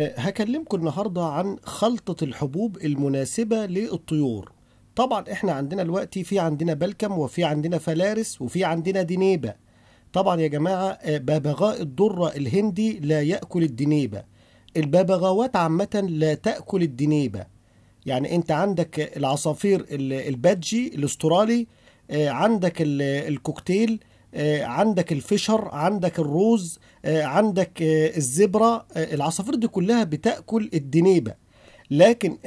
هكلمكم النهاردة عن خلطة الحبوب المناسبة للطيور طبعا احنا عندنا دلوقتي في عندنا بلكم وفي عندنا فلارس وفي عندنا دنيبة طبعا يا جماعة آه، ببغاء الضرة الهندي لا يأكل الدنيبة الببغاوات عامة لا تأكل الدنيبة يعني انت عندك العصافير البادجي الاسترالي آه، عندك الكوكتيل آه، عندك الفشر عندك الروز آه، عندك آه، الزبرة العصافير دي كلها بتأكل الدنيبة لكن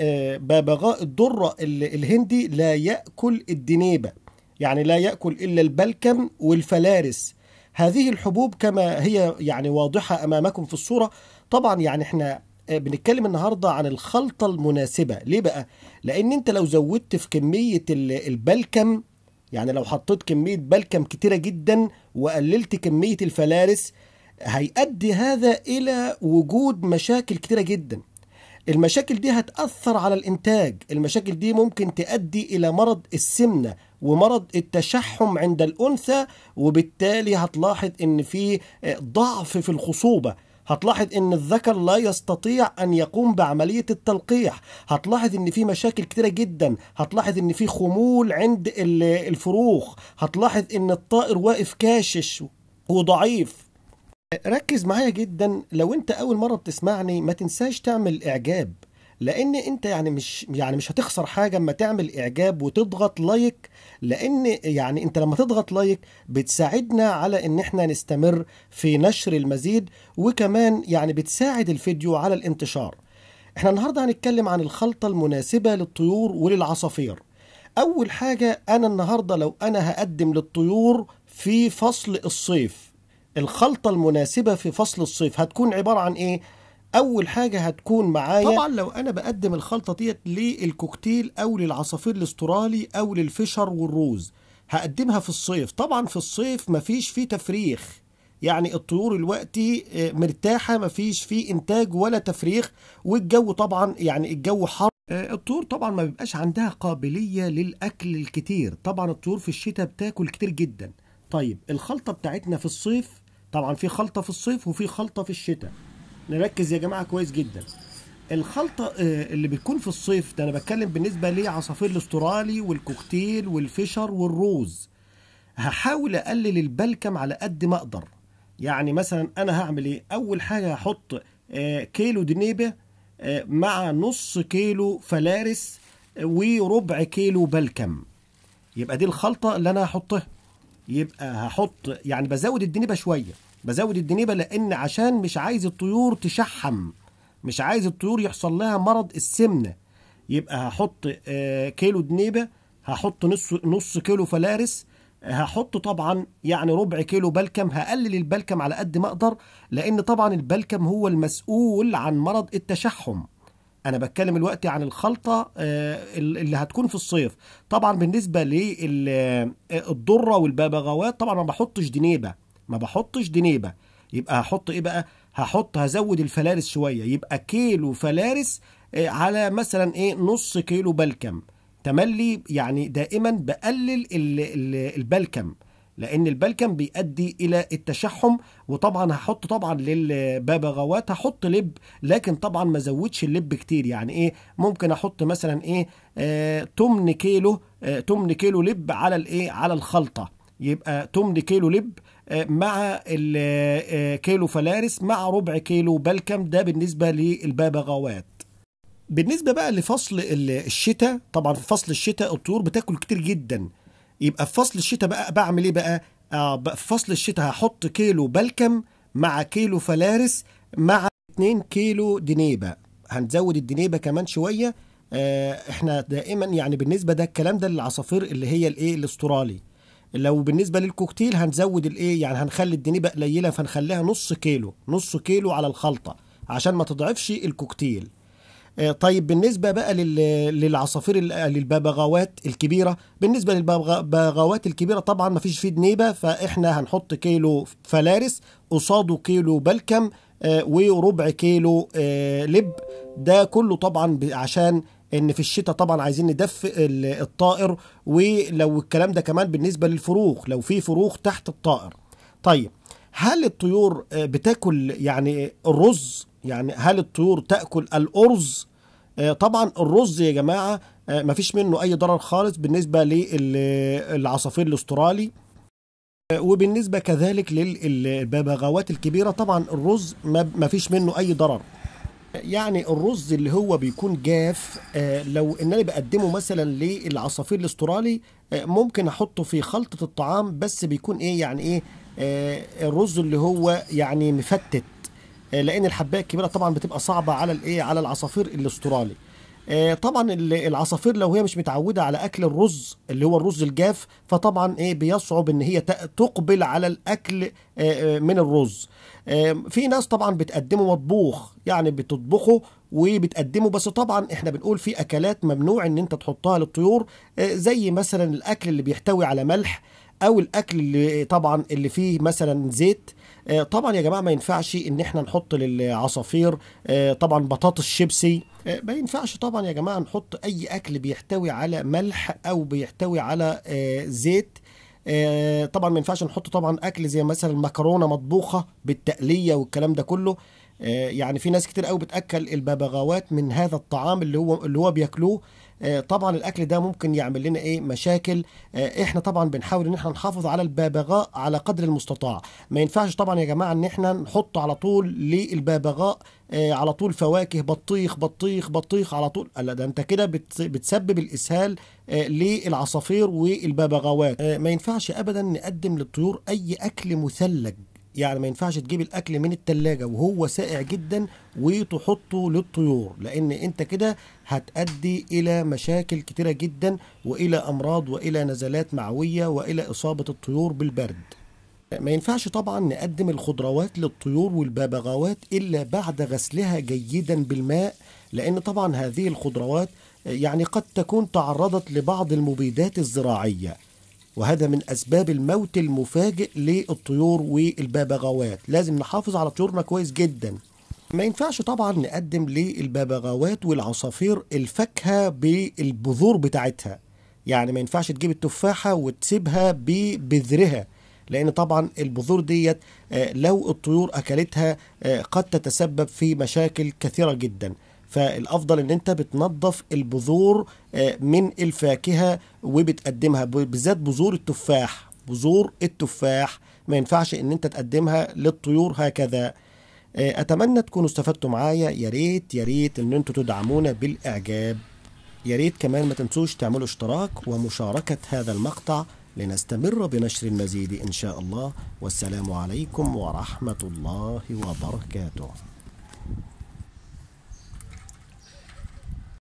ببغاء الدرة الهندي لا يأكل الدنيبة يعني لا يأكل إلا البلكم والفلارس هذه الحبوب كما هي يعني واضحة أمامكم في الصورة طبعا يعني احنا بنتكلم النهاردة عن الخلطة المناسبة ليه بقى؟ لأن انت لو زودت في كمية البلكم يعني لو حطيت كمية بلكم كتيرة جدا وقللت كمية الفلارس هيؤدي هذا إلى وجود مشاكل كتيرة جدا المشاكل دي هتأثر على الإنتاج المشاكل دي ممكن تؤدي إلى مرض السمنة ومرض التشحم عند الأنثى وبالتالي هتلاحظ إن في ضعف في الخصوبة هتلاحظ ان الذكر لا يستطيع ان يقوم بعمليه التلقيح هتلاحظ ان في مشاكل كتيره جدا هتلاحظ ان في خمول عند الفروخ هتلاحظ ان الطائر واقف كاشش وضعيف ركز معايا جدا لو انت اول مره بتسمعني ما تنساش تعمل اعجاب لان انت يعني مش يعني مش هتخسر حاجه اما تعمل اعجاب وتضغط لايك لان يعني انت لما تضغط لايك بتساعدنا على ان احنا نستمر في نشر المزيد وكمان يعني بتساعد الفيديو على الانتشار احنا النهارده هنتكلم عن الخلطه المناسبه للطيور وللعصافير اول حاجه انا النهارده لو انا هقدم للطيور في فصل الصيف الخلطه المناسبه في فصل الصيف هتكون عباره عن ايه اول حاجه هتكون معايا طبعا لو انا بقدم الخلطه ديت للكوكتيل او للعصافير الاسترالي او للفشر والروز هقدمها في الصيف طبعا في الصيف مفيش فيه تفريخ يعني الطيور الوقت آه، مرتاحه مفيش فيه انتاج ولا تفريخ والجو طبعا يعني الجو حر آه، الطيور طبعا ما بيبقاش عندها قابليه للاكل الكتير طبعا الطيور في الشتاء بتاكل كتير جدا طيب الخلطه بتاعتنا في الصيف طبعا في خلطه في الصيف وفي خلطه في الشتاء نركز يا جماعه كويس جدا الخلطه آه، اللي بتكون في الصيف ده انا بتكلم بالنسبه لعصافير الاسترالي والكوكتيل والفشر والروز هحاول اقلل البلكم على قد ما اقدر يعني مثلا انا هعمل ايه اول حاجه هحط آه، كيلو دنيبه آه، مع نص كيلو فلارس وربع كيلو بلكم يبقى دي الخلطه اللي انا هحطها يبقى هحط يعني بزود الدنيبه شويه بزود الدنيبه لان عشان مش عايز الطيور تشحم مش عايز الطيور يحصل لها مرض السمنه يبقى هحط آه، كيلو دنيبه هحط نص نص كيلو فلارس هحط طبعا يعني ربع كيلو بلكم هقلل البلكم على قد ما اقدر لان طبعا البلكم هو المسؤول عن مرض التشحم انا بتكلم الوقت عن الخلطه آه، اللي هتكون في الصيف طبعا بالنسبه للضره آه، والببغاوات طبعا ما بحطش دنيبه ما بحطش دنيبه يبقى هحط ايه بقى هحط هزود الفلارس شويه يبقى كيلو فلارس آه، على مثلا ايه نص كيلو بلكم تملي يعني دائما بقلل البلكم لان البلكم بيؤدي الى التشحم وطبعا هحط طبعا للببغاوات هحط لب لكن طبعا ما زودش اللب كتير يعني ايه ممكن احط مثلا ايه آه كيلو آه كيلو لب على الايه على الخلطه يبقى تمن كيلو لب آه، مع آه، آه، كيلو فلارس مع ربع كيلو بلكم ده بالنسبة للببغاوات بالنسبة بقى لفصل الشتاء طبعا في فصل الشتاء الطيور بتاكل كتير جدا يبقى في فصل الشتاء بقى بعمل ايه بقى في فصل الشتاء هحط كيلو بلكم مع كيلو فلارس مع 2 كيلو دنيبة هنزود الدنيبة كمان شوية احنا دائما يعني بالنسبة ده الكلام ده للعصافير اللي هي الايه الاسترالي لو بالنسبه للكوكتيل هنزود الايه يعني هنخلي الدنيبه قليله فنخليها نص كيلو نص كيلو على الخلطه عشان ما تضعفش الكوكتيل آه، طيب بالنسبه بقى للعصافير للببغاوات الكبيره بالنسبه للببغاوات الكبيره طبعا ما فيش فيه دنيبه فاحنا هنحط كيلو فلارس قصاده كيلو بلكم آه، وربع كيلو آه، لب ده كله طبعا عشان ان في الشتاء طبعا عايزين ندفئ الطائر ولو الكلام ده كمان بالنسبه للفروخ لو في فروخ تحت الطائر طيب هل الطيور آه، بتاكل يعني الرز يعني هل الطيور تاكل الارز آه، طبعا الرز يا جماعه آه، مفيش منه اي ضرر خالص بالنسبه للعصافير الاسترالي وبالنسبه كذلك للببغاوات الكبيره طبعا الرز مفيش منه اي ضرر يعني الرز اللي هو بيكون جاف آه، لو ان انا بقدمه مثلا للعصافير الاسترالي آه، ممكن احطه في خلطه الطعام بس بيكون ايه يعني ايه آه، الرز اللي هو يعني مفتت لان الحبايه الكبيره طبعا بتبقى صعبه على الايه على العصافير الاسترالي آه، طبعا العصافير لو هي مش متعوده على اكل الرز اللي هو الرز الجاف فطبعا ايه بيصعب ان هي تقبل على الاكل آه، آه، من الرز في ناس طبعا بتقدمه مطبوخ يعني بتطبخه وبتقدمه بس طبعا احنا بنقول في اكلات ممنوع ان انت تحطها للطيور زي مثلا الاكل اللي بيحتوي على ملح او الاكل اللي طبعا اللي فيه مثلا زيت آه، طبعا يا جماعه ما ينفعش ان احنا نحط للعصافير آه، طبعا بطاطس شيبسي آه، ما ينفعش طبعا يا جماعه نحط اي اكل بيحتوي على ملح او بيحتوي على زيت طبعا ما ينفعش نحط طبعا اكل زي مثلا مكرونه مطبوخه بالتقليه والكلام ده كله آه، يعني في ناس كتير قوي بتاكل الببغاوات من هذا الطعام اللي هو اللي هو بياكلوه آه، طبعا الاكل ده ممكن يعمل لنا ايه مشاكل آه، احنا طبعا بنحاول ان احنا نحافظ على الببغاء على قدر المستطاع ما ينفعش طبعا يا جماعه ان احنا نحط على طول للببغاء على طول فواكه بطيخ بطيخ بطيخ على طول لا ده انت كده بتسبب الاسهال للعصافير والببغاوات ما ينفعش ابدا نقدم للطيور اي اكل مثلج يعني ما ينفعش تجيب الاكل من التلاجة وهو ساقع جدا وتحطه للطيور لان انت كده هتؤدي الى مشاكل كتيرة جدا والى امراض والى نزلات معوية والى اصابة الطيور بالبرد ما ينفعش طبعا نقدم الخضروات للطيور والببغاوات الا بعد غسلها جيدا بالماء لان طبعا هذه الخضروات يعني قد تكون تعرضت لبعض المبيدات الزراعيه وهذا من أسباب الموت المفاجئ للطيور والببغاوات لازم نحافظ على طيورنا كويس جدا ما ينفعش طبعا نقدم للببغاوات والعصافير الفاكهة بالبذور بتاعتها يعني ما ينفعش تجيب التفاحة وتسيبها ببذرها لان طبعا البذور ديت آه، لو الطيور اكلتها آه، قد تتسبب في مشاكل كثيره جدا فالافضل ان انت بتنظف البذور آه، من الفاكهه وبتقدمها بالذات بذور التفاح بذور التفاح ما ينفعش ان انت تقدمها للطيور هكذا آه، اتمنى تكونوا استفدتوا معايا يا ريت يا ريت ان انتوا تدعمونا بالاعجاب يا ريت كمان ما تنسوش تعملوا اشتراك ومشاركه هذا المقطع لنستمر بنشر المزيد ان شاء الله والسلام عليكم ورحمه الله وبركاته